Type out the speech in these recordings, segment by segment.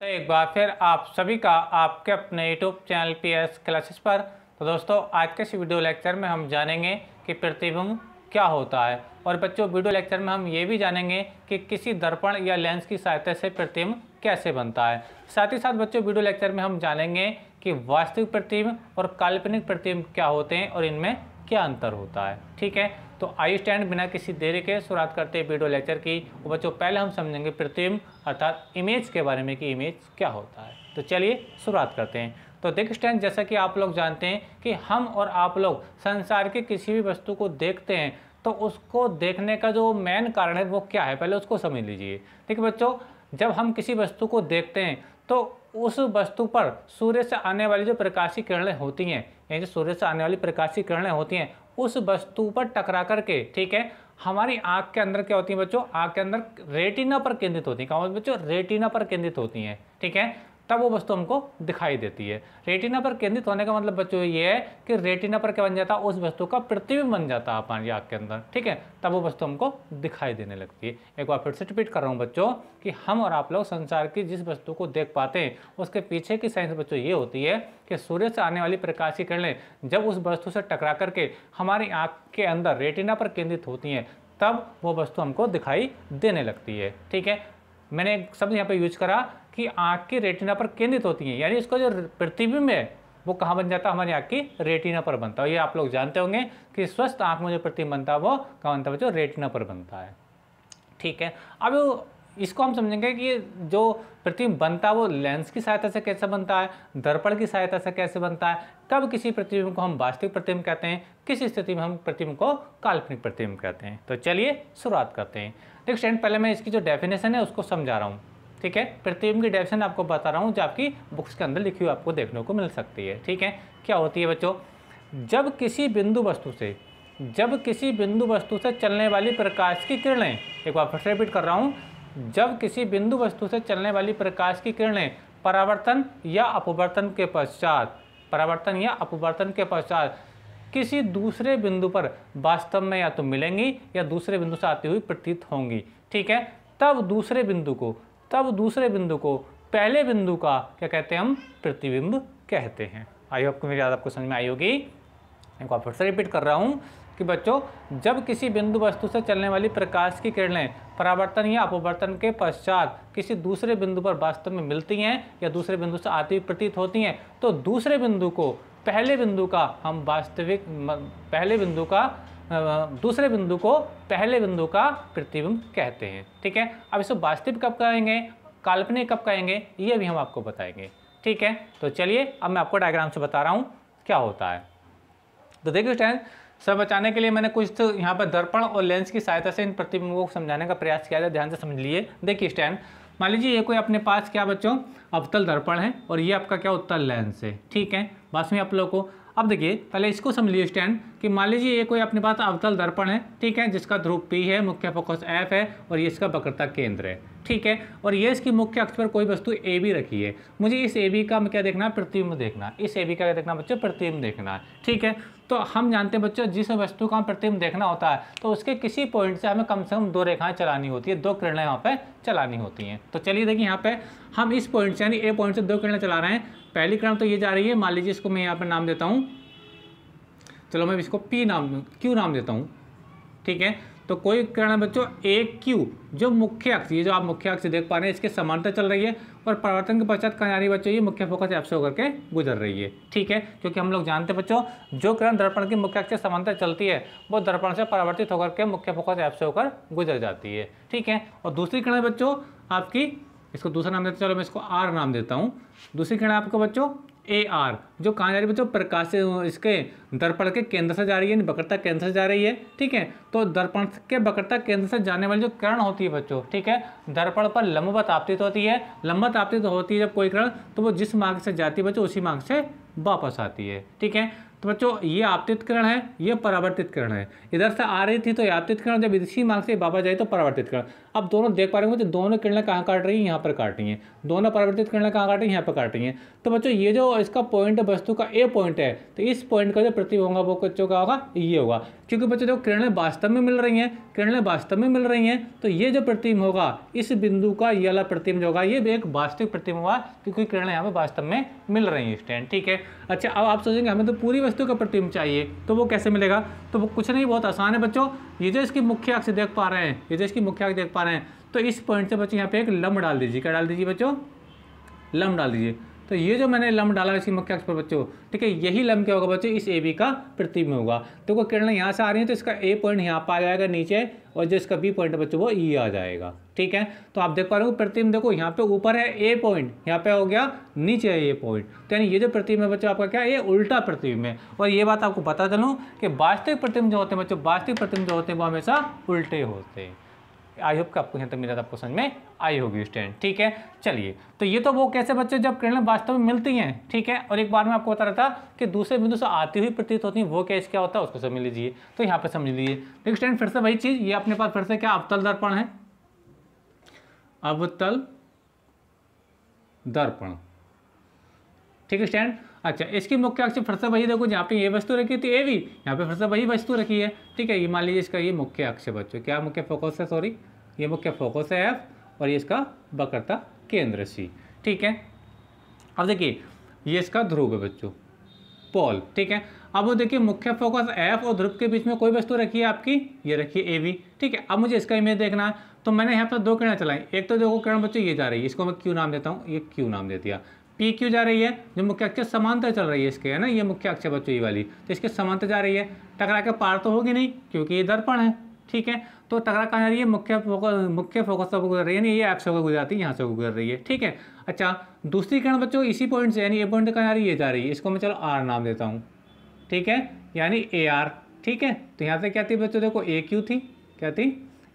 तो एक बार फिर आप सभी का आपके अपने YouTube channel P S classes पर तो दोस्तों आज के इस वीडियो लेक्चर में हम जानेंगे कि प्रतिबिंब क्या होता है और बच्चों वीडियो लेक्चर में हम ये भी जानेंगे कि किसी दर्पण या लेंस की सहायता से प्रतिबिंब कैसे बनता है साथ ही साथ बच्चों वीडियो लेक्चर में हम जानेंगे कि वास्तविक प्रतिबिंब और काल्पनिक प्रतिबिंब क्या होते हैं और इनमें क्या अंतर होता है ठीक है तो आई स्टैंड बिना किसी देरी के शुरुआत करते हैं वीडियो लेक्चर की वो बच्चों पहले हम समझेंगे प्रतिम अर्थात इमेज के बारे में कि इमेज क्या होता है तो चलिए शुरुआत करते हैं तो देख स्टैंड जैसा कि आप लोग जानते हैं कि हम और आप लोग संसार की किसी भी वस्तु को देखते हैं तो उसको देखने का जो मेन कारण है वो क्या है पहले उसको समझ लीजिए ठीक है बच्चों जब हम किसी वस्तु को देखते हैं तो उस वस्तु पर सूर्य से आने वाली जो प्रकाशी किरणें होती हैं यानी जो सूर्य से आने वाली प्रकाशी किरणें होती हैं उस वस्तु पर टकरा करके ठीक है हमारी आँख के अंदर क्या होती है बच्चों आँख के अंदर रेटिना पर केंद्रित होती है कहा बच्चों रेटिना पर केंद्रित होती हैं ठीक है तब वो वस्तु हमको दिखाई देती है रेटिना पर केंद्रित होने का मतलब बच्चों ये है कि रेटिना पर क्या बन जाता है उस वस्तु का प्रतिबिंब बन जाता है हमारी आँख के अंदर ठीक है तब वो वस्तु हमको दिखाई देने लगती है एक बार फिर से रिपीट कर रहा हूँ बच्चों कि हम और आप लोग संसार की जिस वस्तु को देख पाते हैं उसके पीछे की साइंस बच्चों ये होती है कि सूर्य से आने वाली प्रकाश की किरणें जब उस वस्तु से टकरा करके हमारी आँख के अंदर रेटिना पर केंद्रित होती हैं तब वो वस्तु हमको दिखाई देने लगती है ठीक है मैंने एक शब्द यहाँ पे यूज करा कि आँख की रेटिना पर केंद्रित होती हैं यानी इसको जो प्रतिबिंब है वो कहाँ बन जाता है हमारी आँख की रेटिना पर बनता है ये आप लोग जानते होंगे कि स्वस्थ आँख में जो प्रतिबिंब बनता है वो कहाँ बनता है जो रेटिना पर बनता है ठीक है अब इसको हम समझेंगे कि जो प्रतिबिंब बनता है वो लेंस की सहायता से कैसे बनता है दर्पण की सहायता से कैसे बनता है कब किसी प्रतिबिंब को हम वास्तविक प्रतिबिंब कहते हैं किस स्थिति में हम प्रतिबिंब को काल्पनिक प्रतिबिंब कहते हैं तो चलिए शुरुआत करते हैं देखिए स्टैंड पहले मैं इसकी जो डेफिनेशन है उसको समझा रहा हूँ ठीक है प्रतिबिंब की डायरेक्शन आपको बता रहा हूँ जो आपकी बुक्स के अंदर लिखी हुई आपको देखने को मिल सकती है ठीक है क्या होती है बच्चों जब किसी बिंदु वस्तु से जब किसी बिंदु वस्तु से चलने वाली प्रकाश की किरणें एक बार फिर रिपीट कर रहा हूँ जब किसी बिंदु वस्तु से चलने वाली प्रकाश की किरणें परावर्तन या अपवर्तन के पश्चात परावर्तन या अपवर्तन के पश्चात किसी दूसरे बिंदु पर वास्तव में या तो मिलेंगी या दूसरे बिंदु से आती हुई प्रतीत होंगी ठीक है तब दूसरे बिंदु को तब दूसरे बिंदु को पहले बिंदु का क्या कहते हैं हम प्रतिबिंब कहते हैं आई होप मेरी याद आपको समझ में आई होगी एक बार फिर से रिपीट कर रहा हूँ कि बच्चों जब किसी बिंदु वस्तु से चलने वाली प्रकाश की किरणें परावर्तन या अपवर्तन के पश्चात किसी दूसरे बिंदु पर वास्तव में मिलती हैं या दूसरे बिंदु से आती हुई प्रतीत होती हैं तो दूसरे बिंदु को पहले बिंदु का हम वास्तविक पहले बिंदु का दूसरे बिंदु को पहले बिंदु का प्रतिबिंब कहते हैं ठीक है अब इसको वास्तविक कब कहेंगे काल्पनिक कब कहेंगे ये भी हम आपको बताएंगे ठीक है तो चलिए अब मैं आपको डायग्राम से बता रहा हूँ क्या होता है तो देखिए स्टैंड सर बचाने के लिए मैंने कुछ तो यहाँ पर दर्पण और लेंस की सहायता से इन प्रतिबिंबों को समझाने का प्रयास किया जाए ध्यान से समझ लीजिए देखिए स्टैंड मान लीजिए ये कोई अपने पास क्या बच्चों अवतल दर्पण है और ये आपका क्या उत्तल लेंस है ठीक है बस में आप लोग को अब देखिए पहले इसको समझिए स्टैंड कि मान लीजिए ये कोई अपने पास अवतल दर्पण है ठीक है जिसका ध्रुव पी है मुख्य फोकस एफ है और ये इसका वक्रता केंद्र है ठीक है और ये इसकी मुख्य अक्ष पर कोई वस्तु ए बी रखी है मुझे इस ए बी का क्या देखना है प्रतिबिंब देखना इस ए बी का क्या देखना बच्चों प्रतिबिंब देखना है ठीक है तो हम जानते हैं बच्चों जिस वस्तु का प्रतिबिंब देखना होता है तो उसके किसी पॉइंट से हमें कम से कम दो रेखाएं चलानी होती है दो किरणें यहाँ पे चलानी होती हैं तो चलिए देखिए यहाँ पे हम इस पॉइंट से यानी ए पॉइंट से दो किरणें चला रहे हैं पहली किरण तो ये जा रही है मान लीजिए इसको मैं यहाँ पर नाम देता हूँ चलो मैं इसको पी नाम क्यू नाम देता हूँ ठीक है तो कोई किरण बच्चों एक क्यू जो मुख्य अक्ष ये जो आप मुख्य अक्ष देख पा रहे हैं इसके समांतर चल रही है और परिवर्तन के पश्चात कहा जा रही है बच्चों ये मुख्य फोकस ऐप से होकर के गुजर रही है ठीक है क्योंकि हम लोग जानते हैं बच्चों जो किरण दर्पण की मुख्य अक्ष से समांतर चलती है वो दर्पण से परिवर्तित होकर के मुख्य फोकस ऐप से होकर गुजर जाती है ठीक है और दूसरी किरण बच्चों आपकी इसको दूसरा नाम देते चलो मैं इसको आर नाम देता हूँ दूसरी किरण आपको बच्चों ए आर जो कहाँ जा रही है बच्चों प्रकाश इसके दर्पण के केंद्र से जा रही है बकरता केंद्र से जा रही है ठीक है तो दर्पण के बकरता केंद्र से जाने वाली जो किरण होती है बच्चों ठीक है दर्पण पर लंबवत आपतित होती है लंबवत आपतित होती है जब कोई किरण तो वो जिस मार्ग से जाती है बच्चों उसी मार्ग से वापस आती है ठीक है तो बच्चों ये आपतित किरण है ये परावर्तित किरण है इधर से आ रही थी तो आपतित किरण जब इसी मार्ग से बाबा जाए तो परावर्तित किरण अब दोनों देख पा रहे हैं दोनों किरणें कहाँ काट रही हैं यहाँ पर काट रही हैं दोनों परावर्तित किरणें कहाँ काट रही हैं यहाँ पर काट रही हैं तो बच्चों ये जो इसका पॉइंट वस्तु का ए पॉइंट है तो इस पॉइंट का जो प्रतिब होगा वो बच्चों का होगा ये होगा क्योंकि बच्चों जो किरणें वास्तव में मिल रही हैं किरणें वास्तव में मिल रही हैं तो ये जो प्रतिम होगा इस बिंदु का ये वाला प्रतिम जो होगा ये एक वास्तविक प्रतिम होगा क्योंकि किरणें यहाँ पर वास्तव में मिल रही हैं इस टाइम ठीक है अच्छा अब आप सोचेंगे हमें तो पूरी वस्तु का प्रतिम चाहिए तो वो कैसे मिलेगा तो वो कुछ नहीं बहुत आसान है बच्चों ये जो इसकी मुख्य अक्ष देख पा रहे हैं ये जो इसकी मुख्य अक्ष देख पा रहे हैं तो इस पॉइंट से बच्चों यहाँ पे एक लम्ब डाल दीजिए क्या डाल दीजिए बच्चों लम्ब डाल दीजिए तो ये जो मैंने लम्ब डाला इसी मुख्य अक्ष पर बच्चों ठीक है यही लंब क्या होगा बच्चों इस ए बी का प्रतिबिंब होगा तो वो किरण यहाँ से आ रही है तो इसका ए पॉइंट यहाँ पर आ जाएगा नीचे और जो इसका बी पॉइंट है बच्चों वो ई e आ जाएगा ठीक है तो आप देख पा रहे हो प्रतिबिंब देखो यहाँ पे ऊपर है ए पॉइंट यहाँ पे हो गया नीचे है ए पॉइंट तो यानी ये जो प्रतिबिंब है बच्चों आपका क्या है ये उल्टा प्रतिबिंब है और ये बात आपको पता चलूँ कि वास्तविक प्रतिबिंब जो होते हैं बच्चों वास्तविक प्रतिबिंब जो होते हैं वो हमेशा उल्टे होते हैं आई होप कि आपको यहाँ तक मेरा आपको समझ में आई होगी स्टैंड ठीक है चलिए तो ये तो वो कैसे बच्चे जब किरण वास्तव में मिलती हैं ठीक है और एक बार में आपको बता रहा था कि दूसरे बिंदु से आती हुई प्रतीत होती है वो कैसे क्या होता है उसको समझ लीजिए तो यहाँ पर समझ लीजिए देखिए स्टैंड फिर से वही चीज़ ये अपने पास फिर से क्या अवतल दर्पण है अवतल दर्पण ठीक है स्टैंड अच्छा इसकी मुख्य अक्ष फिर से वही देखो जहाँ पे ये वस्तु रखी थी ए भी यहाँ पे फिर से वही वस्तु रखी है ठीक है ये मान लीजिए इसका ये मुख्य अक्ष है बच्चों क्या मुख्य फोकस है सॉरी ये मुख्य फोकस है एफ और ये इसका बकरता केंद्र सी ठीक है अब देखिए ये इसका ध्रुव है बच्चों पोल ठीक है अब वो देखिए मुख्य फोकस एफ और ध्रुव के बीच में कोई वस्तु रखी है आपकी ये रखी है ए वी ठीक है अब मुझे इसका इमेज देखना है तो मैंने यहाँ पर दो किरण चलाई एक तो देखो किरण बच्चों ये जा रही है इसको मैं क्यू नाम देता हूँ ये क्यू नाम दे दिया पी क्यू जा रही है जो मुख्य अक्ष समांतर चल रही है इसके है ना ये मुख्य अक्ष बच्चों ये वाली तो इसके समांतर जा रही है टकरा के पार तो होगी नहीं क्योंकि ये दर्पण है ठीक है तो टकरा कहाँ जा रही है मुख्य फोकस मुख्य फोकस से गुजर रही है यानी ये एक्स होकर गुजरती गुजराती यहाँ से गुजर रही है ठीक है अच्छा दूसरी किरण बच्चों इसी पॉइंट से यानी ये पॉइंट कहाँ जा रही है ये जा रही है इसको मैं चलो आर नाम देता हूँ ठीक है यानी ए आर ठीक है तो यहाँ से क्या थी बच्चों देखो ए क्यू थी क्या थी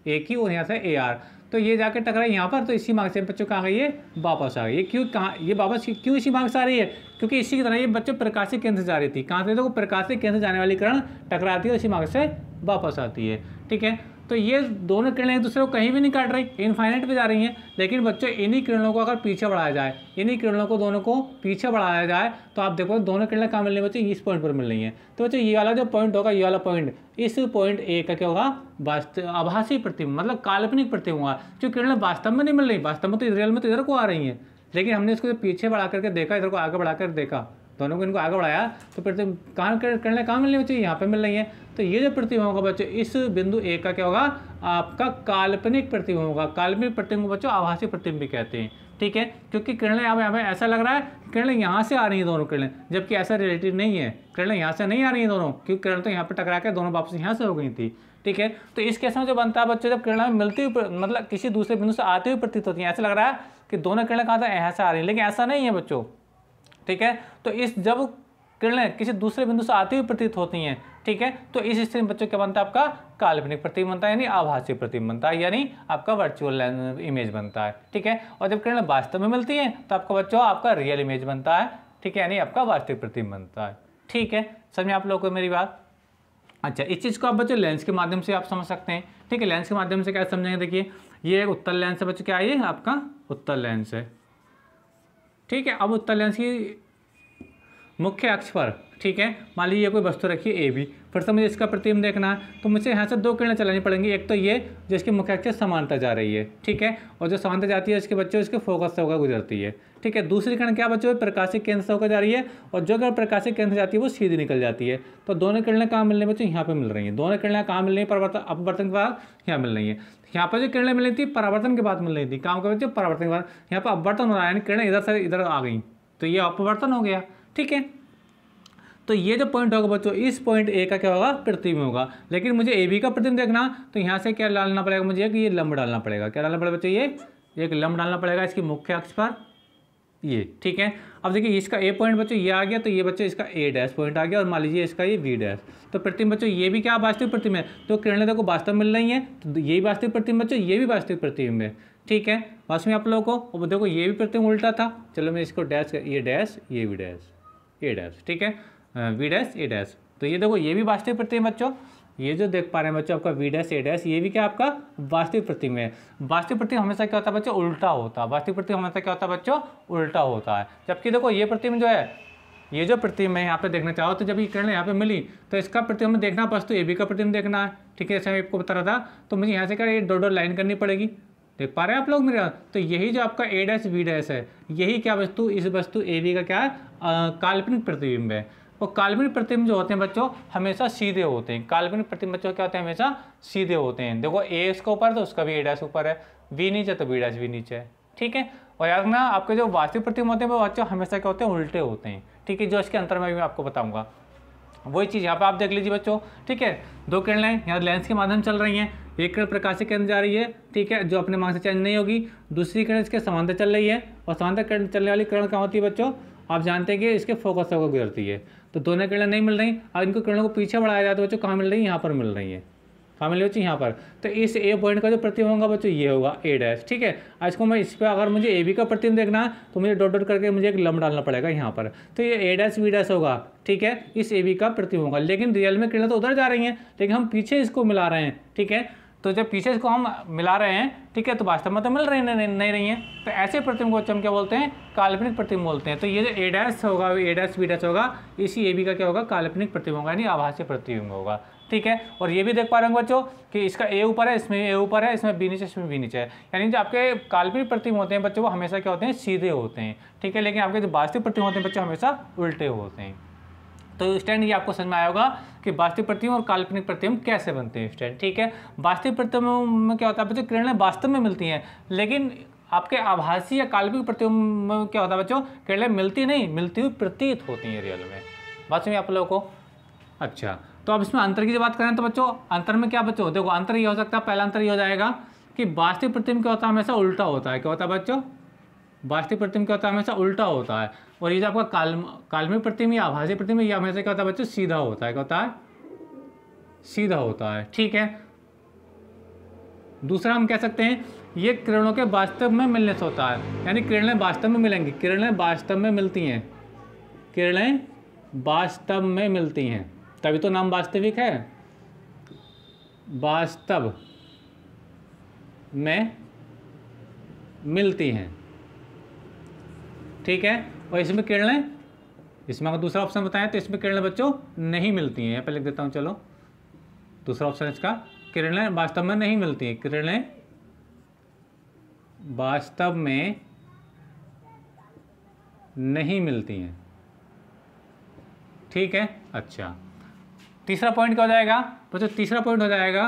ए क्यू और यहाँ से ए आर तो ये जाकर टकराई यहाँ पर तो इसी मार्ग से बच्चों कहाँ गई है वापस आ गई ये क्यों कहाँ ये वापस क्यों इसी मार्ग से आ रही है क्योंकि इसी की तरह ये बच्चे प्रकाशित केंद्र से जा रही थी कहाँ से देखो प्रकाशित केंद्र जाने वाली किरण टकराती है इसी मार्ग से वापस आती है ठीक है तो ये दोनों किरणें एक दूसरे को कहीं भी नहीं काट रही इनफाइनाइट पे जा रही हैं लेकिन बच्चों इन्हीं किरणों को अगर पीछे बढ़ाया जाए इन्हीं किरणों को दोनों को पीछे बढ़ाया जाए तो आप देखो दोनों किरणें कहाँ मिल रही बच्चे इस पॉइंट पर मिल रही हैं तो बच्चे ये वाला जो पॉइंट होगा ये वाला पॉइंट इस पॉइंट ए का क्या होगा वास्तव आभासी प्रतिबिंब मतलब काल्पनिक प्रतिबिंब होगा जो किरणें वास्तव में नहीं मिल रही वास्तव में तो रियल में तो इधर को आ रही हैं लेकिन हमने इसको पीछे बढ़ा करके देखा इधर को आगे बढ़ा कर देखा दोनों को इनको आगे बढ़ाया तो प्रतिम तो कहाँ करने कहाँ मिल रही बच्चे यहाँ पे मिल रही है तो ये जो प्रतिबिंब होगा बच्चों इस बिंदु ए का क्या होगा आपका काल्पनिक प्रतिबिंब होगा काल्पनिक को बच्चों आभासी प्रतिम भी कहते हैं ठीक है क्योंकि किरणें अब हमें ऐसा लग रहा है किरणें यहाँ से आ रही हैं दोनों किरणें जबकि ऐसा रिलेटिव नहीं है किरणें यहाँ से नहीं आ रही हैं दोनों क्योंकि किरण तो यहाँ पर टकरा के दोनों वापस यहाँ से हो गई थी ठीक है तो इस केस में जो बनता है बच्चों जब किरणें मिलती हुई मतलब किसी दूसरे बिंदु से आती हुई प्रतीत होती है ऐसा लग रहा है कि दोनों किरणें कहाँ से यहाँ से आ रही हैं लेकिन ऐसा नहीं है बच्चों ठीक है तो इस जब किरणें किसी दूसरे बिंदु से आती हुई प्रतीत होती हैं ठीक है तो इस स्थिति में बच्चों क्या बनता है आपका काल्पनिक प्रतिम बनता है यानी आभासी प्रतिम बनता है यानी आपका वर्चुअल इमेज बनता है ठीक है और जब किरण वास्तव में मिलती है तो आपका बच्चों आपका रियल इमेज बनता है ठीक है यानी आपका वास्तविक प्रतिम बनता है ठीक है समझे आप लोगों को मेरी बात अच्छा इस चीज़ को आप बच्चों लेंस के माध्यम से आप समझ सकते हैं ठीक है लेंस के माध्यम से क्या समझेंगे देखिए ये एक उत्तर लेंस है बच्चों क्या ये आपका उत्तर लेंस है ठीक है अब उत्तर लेंस की मुख्य अक्ष पर ठीक है मान लीजिए कोई वस्तु रखी है ए बी फिर से मुझे इसका प्रतिम देखना है तो मुझे यहाँ से दो किरणें चलानी पड़ेंगी एक तो ये जिसकी मुख्य अक्ष समानता जा रही है ठीक है और जो समानता जाती है इसके बच्चों इसके फोकस से होकर गुजरती है ठीक है दूसरी किरण क्या बच्चों प्रकाशिक केंद्र से होकर जा रही है और जो अगर प्रकाशिक केंद्र से जाती है वो सीधी निकल जाती है तो दोनों किरणें कहाँ मिलने बच्चों यहाँ पर मिल रही हैं दोनों किरणें कहाँ मिल रही है अपवर्तन के बाद यहाँ मिल रही है यहाँ पर जो किरणें मिल रही थी परावर्तन के बाद मिल रही थी काम के बच्चे परावर्तन के बाद यहाँ पर अपवर्तन हो रहा है किरणें इधर से इधर आ गई तो ये अपवर्तन हो गया ठीक है तो ये जो पॉइंट होगा बच्चों इस पॉइंट ए का क्या होगा प्रतिबिंब होगा लेकिन मुझे ए बी का प्रतिबिंब देखना तो यहाँ से क्या डालना पड़ेगा मुझे ये लंब डालना पड़ेगा क्या डालना पड़ेगा बच्चों ये एक लंब डालना पड़ेगा इसकी मुख्य अक्ष पर ये ठीक है अब देखिए इसका ए पॉइंट बच्चों ये आ गया तो ये बच्चों इसका ए डैश पॉइंट आ गया और मान लीजिए इसका ये बी डैश तो प्रतिम बच्चों ये भी क्या वास्तविक प्रतिम है तो किरण देखो वास्तव मिल रही है तो ये भी वास्तविक प्रतिम बच्चों ये भी वास्तविक प्रतिम है ठीक है बस में आप लोगों को देखो ये भी प्रतिम उल्टा था चलो मैं इसको डैश ये डैश ये भी डैश ये डैश ठीक है वी डैस ए डैस तो ये देखो ये भी वास्तविक प्रतिम बच्चों ये जो देख पा रहे हैं बच्चों आपका वी डैस ए डैस ये भी क्या आपका वास्तविक प्रतिम है वास्तविक प्रतिम हमेशा क्या होता है बच्चों उल्टा होता है वास्तविक प्रतिम हमेशा क्या होता है बच्चों उल्टा होता है जबकि देखो ये प्रतिम जो है ये जो प्रतिम है यहाँ पे देखना चाहो तो जब ये किरण यहाँ पे मिली तो इसका प्रतिम हमें देखना बस तो ए बी का प्रतिम देखना है ठीक है जैसे मैं आपको बता रहा था तो मुझे यहाँ से क्या ये डॉट लाइन करनी पड़ेगी देख पा रहे हैं आप लोग मेरे तो यही जो आपका ए डैस वी डैस है यही क्या वस्तु इस वस्तु ए बी का क्या है काल्पनिक प्रतिबिंब है और काल्पनिक प्रतिम जो होते हैं बच्चों हमेशा सीधे होते हैं काल्पनिक प्रतिम बच्चों क्या होते हैं हमेशा सीधे होते हैं देखो ए इसके ऊपर तो उसका भी ए डैश ऊपर है बी नीचे तो बी डैश भी नीचे है ठीक है और याद रखना आपके जो वास्तविक प्रतिम होते हैं वो बच्चों हमेशा क्या होते हैं उल्टे होते हैं ठीक है जो इसके अंतर में भी मैं आपको बताऊंगा वही चीज़ यहाँ पर आप देख लीजिए बच्चों ठीक है दो किरणें यहाँ लेंस के माध्यम चल रही हैं एक किरण प्रकाशित के अंदर जा रही है ठीक है जो अपने मांग से चेंज नहीं होगी दूसरी किरण इसके समांतर चल रही है और समांतर किरण चलने वाली किरण कहाँ होती है बच्चों आप जानते हैं कि इसके फोकस होकर गुजरती है तो दोनों किरणें नहीं मिल रही और इनको किरणों को पीछे बढ़ाया जाए तो बच्चों कहाँ मिल रही है यहाँ पर मिल रही है कहाँ मिल रही यहाँ पर तो इस ए पॉइंट का जो प्रतिबिंब होगा बच्चों ये होगा ए डैश ठीक है आज को मैं इस पर अगर मुझे ए बी का प्रतिबिंब देखना है तो मुझे डॉट डॉट करके मुझे एक लम डालना पड़ेगा यहाँ पर तो ये ए डैश बी डैश होगा ठीक है इस ए बी का प्रतिबिंब होगा लेकिन रियल में किरणें तो उधर जा रही हैं लेकिन हम पीछे इसको मिला रहे हैं ठीक है तो जब पीसेस को हम मिला रहे हैं ठीक है तो वास्तव में तो मिल रही नहीं, नहीं रही है तो ऐसे प्रतिम को हम क्या बोलते हैं काल्पनिक प्रतिम बोलते हैं तो ये जो ए डैश होगा ए डैश बी डैश होगा इसी ए बी का क्या होगा काल्पनिक प्रतिम होगा यानी आभासीय प्रतिबिंब होगा ठीक है और ये भी देख पा रहे होंगे बच्चों कि इसका ए ऊपर है इसमें ए ऊपर है इसमें बी नीचे इसमें बी नीचे है यानी जो आपके काल्पनिक प्रतिम होते हैं बच्चों वो हमेशा क्या होते हैं सीधे होते हैं ठीक है लेकिन आपके जो वास्तविक प्रतिम होते हैं बच्चों हमेशा उल्टे होते हैं तो स्टैंड ये आपको समझ में आया होगा कि वास्तविक प्रतिमा और काल्पनिक प्रतिमा कैसे बनते हैं स्टैंड ठीक है वास्तविक प्रतिमा में क्या होता है बच्चों किरणें वास्तव में मिलती हैं लेकिन आपके आभासी या काल्पनिक प्रतिमा में क्या होता है बच्चों किरणें मिलती नहीं मिलती हुई प्रतीत होती हैं रियल में बात सुनिए आप लोगों को अच्छा तो अब इसमें अंतर की जब बात करें तो बच्चों अंतर में क्या बच्चों देखो अंतर ये हो सकता है पहला अंतर ये हो जाएगा कि वास्तविक प्रतिम क्या होता है हमेशा उल्टा होता है क्या होता है बच्चों वास्तविक प्रतिम क्या होता है हमेशा उल्टा होता है और ये जो आपका काल काल्मिक प्रतिम या आभासी प्रतिम यह हमेशा क्या होता है बच्चों सीधा होता है क्या होता है सीधा होता है ठीक है दूसरा हम कह सकते हैं ये किरणों के वास्तव में मिलने से होता है यानी किरणें वास्तव में मिलेंगी किरणें वास्तव में मिलती हैं किरणें वास्तव में मिलती हैं तभी तो नाम वास्तविक है वास्तव में मिलती हैं ठीक है और इसमें किरणें इसमें अगर दूसरा ऑप्शन बताएं तो इसमें किरणें बच्चों नहीं मिलती हैं यहाँ पर लिख देता हूँ चलो दूसरा ऑप्शन इसका किरणें वास्तव में नहीं मिलती हैं किरणें वास्तव में नहीं मिलती हैं ठीक है अच्छा तीसरा पॉइंट क्या हो जाएगा बच्चों तीसरा पॉइंट हो जाएगा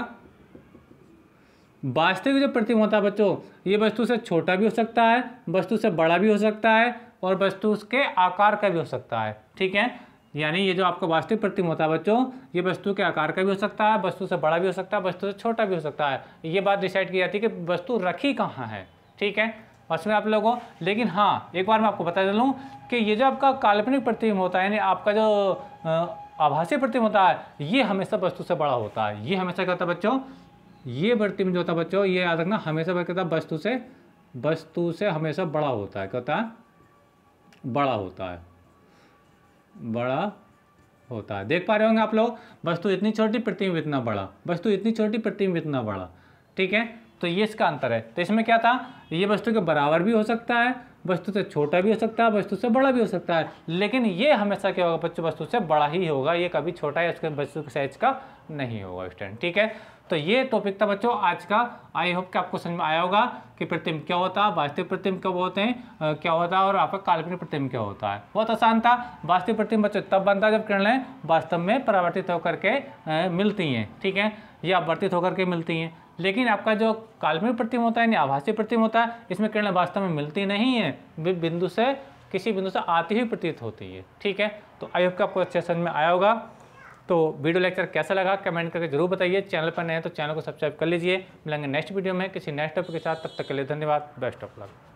वास्तविक जो प्रतिमा होता है बच्चों ये वस्तु से छोटा भी हो सकता है वस्तु से बड़ा भी हो सकता है और वस्तु उसके आकार का भी हो सकता है ठीक है यानी ये जो आपका वास्तविक प्रतिमा होता है बच्चों ये वस्तु के आकार का भी हो सकता है वस्तु से बड़ा भी हो सकता है वस्तु से छोटा भी हो सकता है ये बात डिसाइड की जाती है कि वस्तु रखी कहाँ है ठीक है बस में आप लोगों लेकिन हाँ एक बार मैं आपको बता चलूँ कि ये जो आपका काल्पनिक प्रतिमा होता है यानी आपका जो आभासी प्रतिमा होता है ये हमेशा वस्तु से बड़ा होता है ये हमेशा क्या होता है बच्चों ये प्रतिमा जो होता है बच्चों ये याद रखना हमेशा क्या कहता है वस्तु से वस्तु से हमेशा बड़ा होता है क्या होता है बड़ा होता है बड़ा होता है देख पा रहे होंगे आप लोग वस्तु इतनी छोटी प्रतिम्ब इतना बड़ा वस्तु इतनी छोटी प्रतिम्ब इतना बड़ा ठीक है तो ये इसका अंतर है तो इसमें क्या था ये वस्तु के बराबर भी हो सकता है वस्तु से छोटा भी हो सकता है वस्तु से बड़ा भी हो सकता है लेकिन ये हमेशा क्या होगा बच्चों वस्तु से बड़ा ही होगा ये कभी छोटा या उसके वस्तु के साइज का नहीं होगा स्टूडेंट ठीक है तो ये टॉपिक था बच्चों आज का आई होप कि आपको समझ में आया होगा कि प्रतिम क्या होता है वास्तविक प्रतिम कब होते हैं क्या होता है और आपका काल्पनिक प्रतिम क्या होता है बहुत आसान था वास्तविक प्रतिम बच्चों तब बनता है जब किरण वास्तव में परावर्तित होकर के मिलती हैं ठीक है या अपवर्तित होकर के मिलती हैं लेकिन आपका जो काल्पनिक प्रतिम होता है यानी आभासी प्रतिम होता है इसमें किरण वास्तव में मिलती नहीं है बिंदु से किसी बिंदु से आती हुई प्रतीत होती है ठीक है तो आई होप आपको अच्छे समझ में आया होगा तो वीडियो लेक्चर कैसा लगा कमेंट करके जरूर बताइए चैनल पर नए तो चैनल को सब्सक्राइब कर लीजिए मिलेंगे नेक्स्ट वीडियो में किसी नेक्स्ट टॉपिक के साथ तब तक के लिए धन्यवाद बेस्ट ऑफ लक